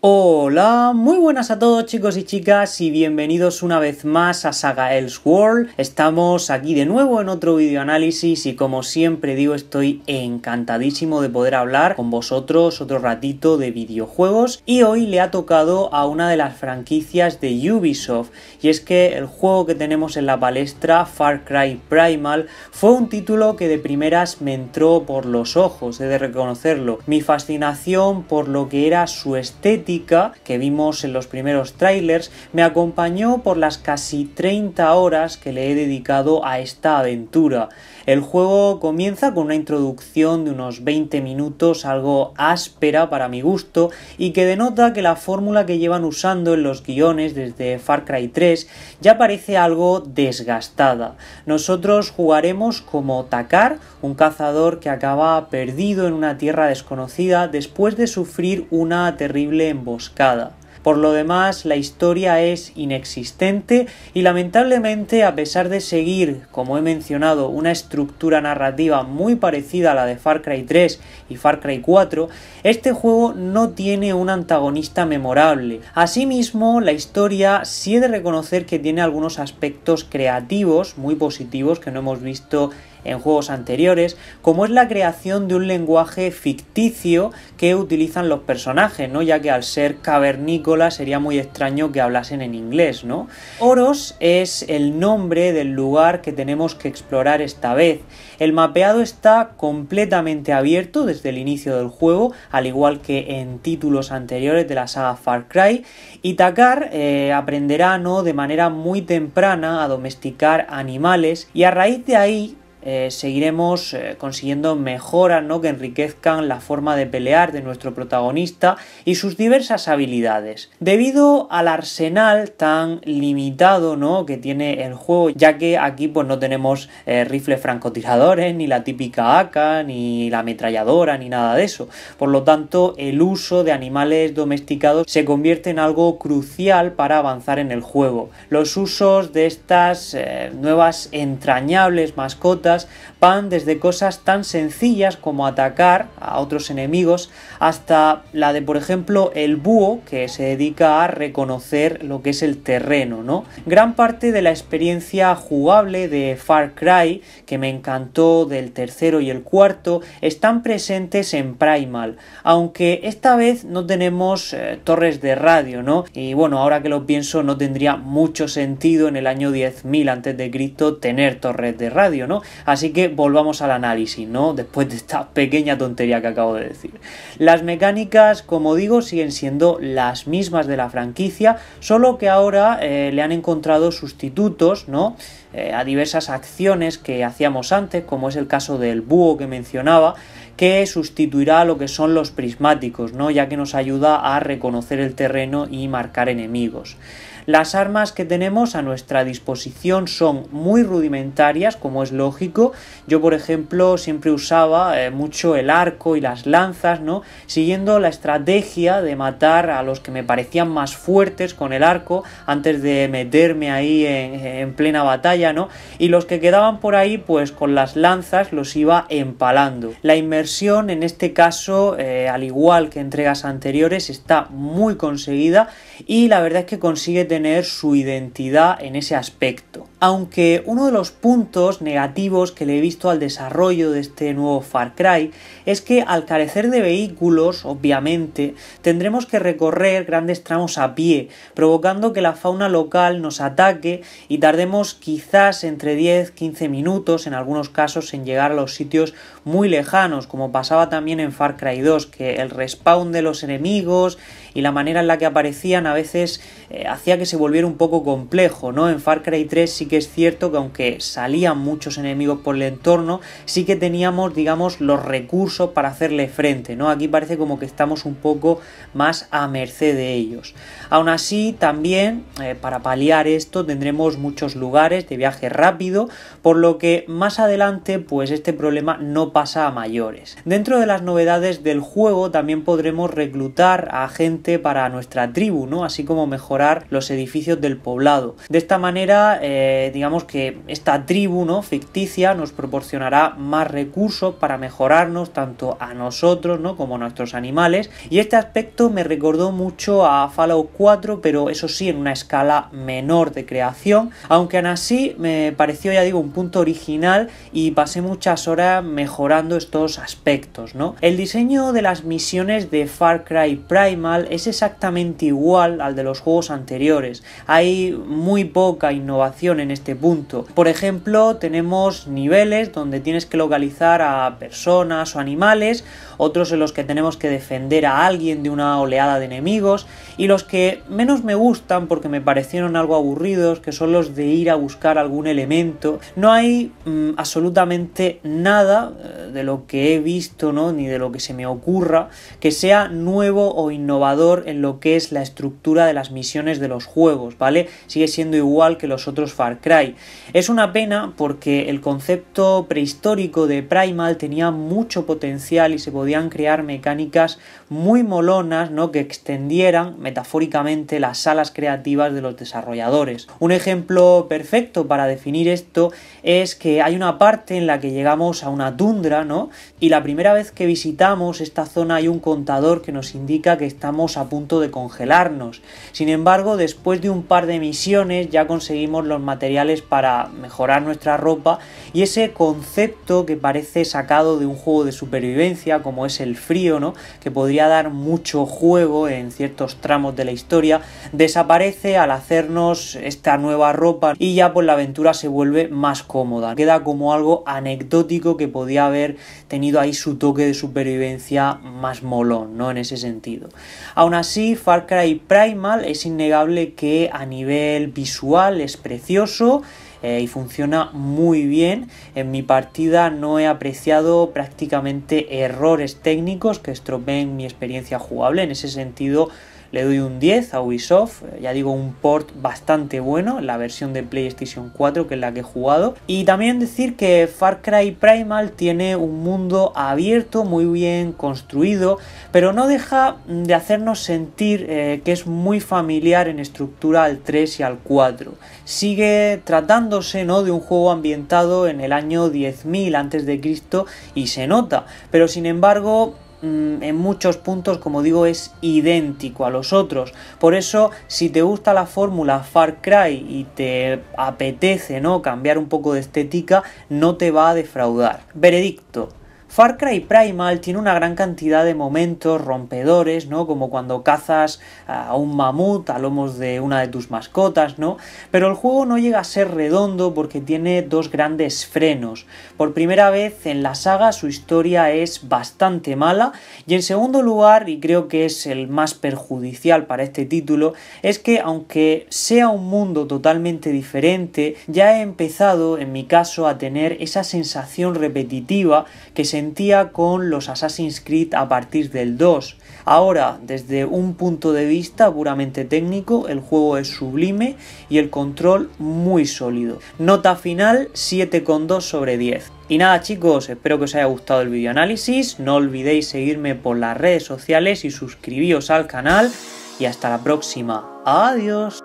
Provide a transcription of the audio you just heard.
Hola, muy buenas a todos chicos y chicas y bienvenidos una vez más a Saga World. Estamos aquí de nuevo en otro videoanálisis y como siempre digo estoy encantadísimo de poder hablar con vosotros otro ratito de videojuegos y hoy le ha tocado a una de las franquicias de Ubisoft y es que el juego que tenemos en la palestra Far Cry Primal fue un título que de primeras me entró por los ojos, he de reconocerlo. Mi fascinación por lo que era su estética que vimos en los primeros trailers me acompañó por las casi 30 horas que le he dedicado a esta aventura. El juego comienza con una introducción de unos 20 minutos algo áspera para mi gusto y que denota que la fórmula que llevan usando en los guiones desde Far Cry 3 ya parece algo desgastada. Nosotros jugaremos como Takar, un cazador que acaba perdido en una tierra desconocida después de sufrir una terrible emboscada. Por lo demás, la historia es inexistente y lamentablemente, a pesar de seguir, como he mencionado, una estructura narrativa muy parecida a la de Far Cry 3 y Far Cry 4, este juego no tiene un antagonista memorable. Asimismo, la historia sí he de reconocer que tiene algunos aspectos creativos muy positivos que no hemos visto en juegos anteriores, como es la creación de un lenguaje ficticio que utilizan los personajes, ¿no? Ya que al ser cavernícola sería muy extraño que hablasen en inglés, ¿no? Oros es el nombre del lugar que tenemos que explorar esta vez. El mapeado está completamente abierto desde el inicio del juego, al igual que en títulos anteriores de la saga Far Cry, y Takar eh, aprenderá ¿no? de manera muy temprana a domesticar animales y a raíz de ahí eh, seguiremos eh, consiguiendo mejoras ¿no? que enriquezcan la forma de pelear de nuestro protagonista y sus diversas habilidades. Debido al arsenal tan limitado ¿no? que tiene el juego, ya que aquí pues, no tenemos eh, rifles francotiradores, ni la típica AK, ni la ametralladora, ni nada de eso. Por lo tanto, el uso de animales domesticados se convierte en algo crucial para avanzar en el juego. Los usos de estas nuevas entrañables mascotas van desde cosas tan sencillas como atacar a otros enemigos hasta la de, por ejemplo, el búho que se dedica a reconocer lo que es el terreno, ¿no? Gran parte de la experiencia jugable de Far Cry, que me encantó del tercero y el cuarto, están presentes en Primal, aunque esta vez no tenemos eh, torres de radio, ¿no? Y bueno, ahora que lo pienso no tendría mucho sentido en el año 10.000 antes de tener torres de radio, ¿no? Así que volvamos al análisis, ¿no? Después de esta pequeña tontería que acabo de decir. Las mecánicas, como digo, siguen siendo las mismas de la franquicia, solo que ahora eh, le han encontrado sustitutos, ¿no? Eh, a diversas acciones que hacíamos antes, como es el caso del búho que mencionaba, que sustituirá lo que son los prismáticos, ¿no? ya que nos ayuda a reconocer el terreno y marcar enemigos. Las armas que tenemos a nuestra disposición son muy rudimentarias, como es lógico. Yo, por ejemplo, siempre usaba eh, mucho el arco y las lanzas, ¿no? Siguiendo la estrategia de matar a los que me parecían más fuertes con el arco antes de meterme ahí en plena batalla y los que quedaban por ahí, pues con las lanzas los iba empalando. La inmersión en este caso, eh, al igual que entregas anteriores, está muy conseguida y la verdad es que consigue tener su identidad en ese aspecto. Aunque uno de los puntos negativos que le he visto al desarrollo de este nuevo Far Cry es que al carecer de vehículos, obviamente, tendremos que recorrer grandes tramos a pie, provocando que la fauna local nos ataque y tardemos quizás entre 10-15 minutos en algunos casos en llegar a los sitios muy lejanos, como pasaba también en Far Cry 2, que el respawn de los enemigos y la manera en la que aparecían a veces eh, hacía que se volviera un poco complejo, ¿no? En Far Cry 3 sí que es cierto que aunque salían muchos enemigos por el entorno, sí que teníamos, digamos, los recursos para hacerle frente, ¿no? Aquí parece como que estamos un poco más a merced de ellos. Aún así, también, eh, para paliar esto, tendremos muchos lugares de viaje rápido, por lo que más adelante, pues este problema no pasa a mayores. Dentro de las novedades del juego, también podremos reclutar a gente para nuestra tribu, ¿no? Así como mejorar los edificios del poblado. De esta manera, eh, digamos que esta tribu, ¿no? Ficticia nos proporcionará más recursos para mejorarnos tanto a nosotros, ¿no? Como a nuestros animales. Y este aspecto me recordó mucho a Fallout 4, pero eso sí, en una escala menor de creación. Aunque aún así me pareció, ya digo, un punto original y pasé muchas horas mejorando estos aspectos, ¿no? El diseño de las misiones de Far Cry Primal es exactamente igual al de los juegos anteriores. Hay muy poca innovación en este punto. Por ejemplo, tenemos niveles donde tienes que localizar a personas o animales, otros en los que tenemos que defender a alguien de una oleada de enemigos, y los que menos me gustan porque me parecieron algo aburridos, que son los de ir a buscar algún elemento. No hay mm, absolutamente nada eh, de lo que he visto, ¿no? ni de lo que se me ocurra, que sea nuevo o innovador en lo que es la estructura de las misiones de los juegos, ¿vale? Sigue siendo igual que los otros Far Cry. Es una pena porque el concepto prehistórico de Primal tenía mucho potencial y se podían crear mecánicas muy molonas, ¿no? Que extendieran metafóricamente las salas creativas de los desarrolladores. Un ejemplo perfecto para definir esto es que hay una parte en la que llegamos a una tundra, ¿no? Y la primera vez que visitamos esta zona hay un contador que nos indica que estamos a punto de congelarnos. Sin embargo, después de un par de misiones ya conseguimos los materiales para mejorar nuestra ropa y ese concepto que parece sacado de un juego de supervivencia como es el frío, ¿no? Que podría dar mucho juego en ciertos tramos de la historia, desaparece al hacernos esta nueva ropa y ya por pues, la aventura se vuelve más cómoda. Queda como algo anecdótico que podía haber tenido ahí su toque de supervivencia más molón, ¿no? En ese sentido. Aún así, Far Cry Primal es innegable que a nivel visual es precioso, eh, y funciona muy bien. En mi partida no he apreciado prácticamente errores técnicos que estropeen mi experiencia jugable. En ese sentido, le doy un 10 a Ubisoft, eh, ya digo un port bastante bueno, la versión de PlayStation 4 que es la que he jugado. Y también decir que Far Cry Primal tiene un mundo abierto, muy bien construido, pero no deja de hacernos sentir eh, que es muy familiar en estructura al 3 y al 4. Sigue tratándose ¿no? de un juego ambientado en el año 10.000 a.C. y se nota, pero sin embargo Mm, en muchos puntos, como digo, es idéntico a los otros. Por eso, si te gusta la fórmula Far Cry y te apetece ¿no? cambiar un poco de estética, no te va a defraudar. Veredicto, Far Cry Primal tiene una gran cantidad de momentos rompedores, ¿no? Como cuando cazas a un mamut a lomos de una de tus mascotas, ¿no? Pero el juego no llega a ser redondo porque tiene dos grandes frenos. Por primera vez en la saga su historia es bastante mala y en segundo lugar, y creo que es el más perjudicial para este título, es que aunque sea un mundo totalmente diferente, ya he empezado en mi caso a tener esa sensación repetitiva que se con los Assassin's Creed a partir del 2. Ahora, desde un punto de vista puramente técnico, el juego es sublime y el control muy sólido. Nota final 7,2 sobre 10. Y nada chicos, espero que os haya gustado el vídeo análisis no olvidéis seguirme por las redes sociales y suscribiros al canal y hasta la próxima. Adiós.